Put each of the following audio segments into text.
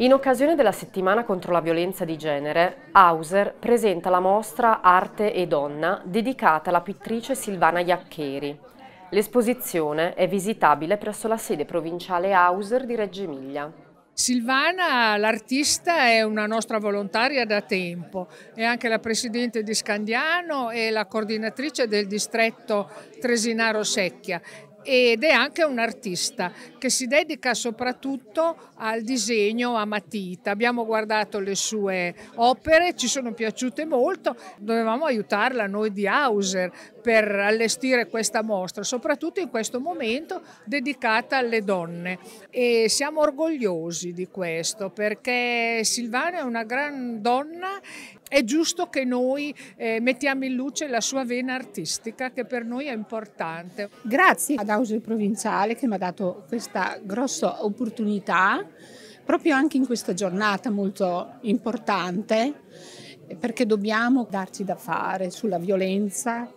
In occasione della settimana contro la violenza di genere, Hauser presenta la mostra Arte e Donna dedicata alla pittrice Silvana Iaccheri. L'esposizione è visitabile presso la sede provinciale Hauser di Reggio Emilia. Silvana, l'artista, è una nostra volontaria da tempo, è anche la presidente di Scandiano e la coordinatrice del distretto Tresinaro Secchia ed è anche un artista che si dedica soprattutto al disegno a matita. Abbiamo guardato le sue opere, ci sono piaciute molto, dovevamo aiutarla noi di Hauser per allestire questa mostra, soprattutto in questo momento dedicata alle donne e siamo orgogliosi di questo perché Silvana è una gran donna è giusto che noi eh, mettiamo in luce la sua vena artistica che per noi è importante. Grazie ad Ausil Provinciale che mi ha dato questa grossa opportunità proprio anche in questa giornata molto importante perché dobbiamo darci da fare sulla violenza,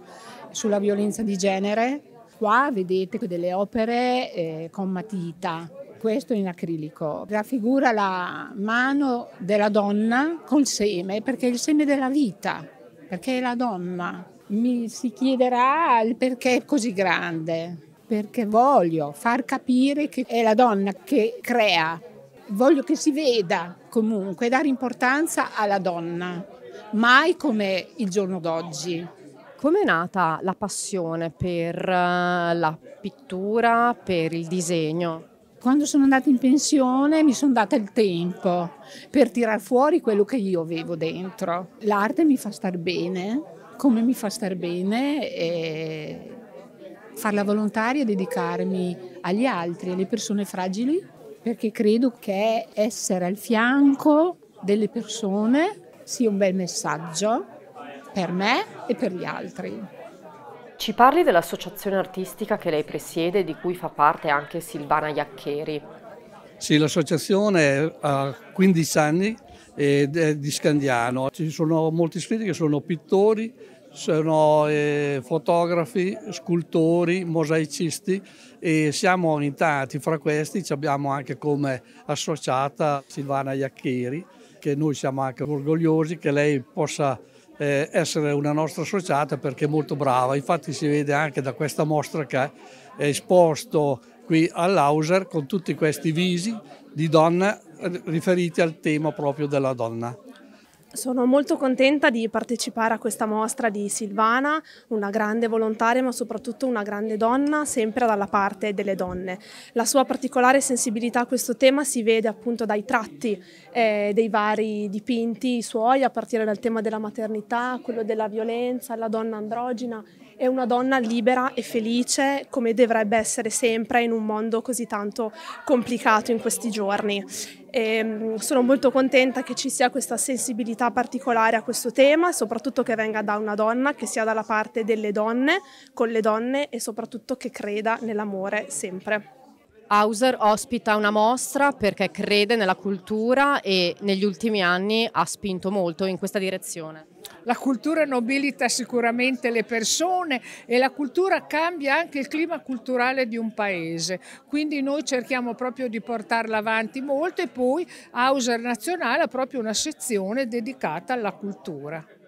sulla violenza di genere. Qua vedete delle opere eh, con matita questo in acrilico raffigura la mano della donna col seme, perché è il seme della vita, perché è la donna. Mi si chiederà il perché è così grande, perché voglio far capire che è la donna che crea, voglio che si veda comunque, dare importanza alla donna, mai come il giorno d'oggi. Come è nata la passione per eh, la pittura, per il disegno? Quando sono andata in pensione mi sono data il tempo per tirar fuori quello che io avevo dentro. L'arte mi fa star bene, come mi fa star bene e farla volontaria, dedicarmi agli altri, alle persone fragili, perché credo che essere al fianco delle persone sia un bel messaggio per me e per gli altri. Ci parli dell'associazione artistica che lei presiede e di cui fa parte anche Silvana Iaccheri. Sì, l'associazione ha 15 anni ed è di Scandiano. Ci sono molti iscritti che sono pittori, sono eh, fotografi, scultori, mosaicisti e siamo in tanti. Fra questi abbiamo anche come associata Silvana Iaccheri, che noi siamo anche orgogliosi che lei possa eh, essere una nostra associata perché è molto brava, infatti si vede anche da questa mostra che è esposto qui all'Auser con tutti questi visi di donna eh, riferiti al tema proprio della donna. Sono molto contenta di partecipare a questa mostra di Silvana, una grande volontaria ma soprattutto una grande donna, sempre dalla parte delle donne. La sua particolare sensibilità a questo tema si vede appunto dai tratti eh, dei vari dipinti suoi, a partire dal tema della maternità, quello della violenza, la donna androgina è una donna libera e felice come dovrebbe essere sempre in un mondo così tanto complicato in questi giorni. E ehm, sono molto contenta che ci sia questa sensibilità particolare a questo tema, soprattutto che venga da una donna, che sia dalla parte delle donne, con le donne e soprattutto che creda nell'amore sempre. Hauser ospita una mostra perché crede nella cultura e negli ultimi anni ha spinto molto in questa direzione. La cultura nobilita sicuramente le persone e la cultura cambia anche il clima culturale di un paese. Quindi noi cerchiamo proprio di portarla avanti molto e poi Hauser Nazionale ha proprio una sezione dedicata alla cultura.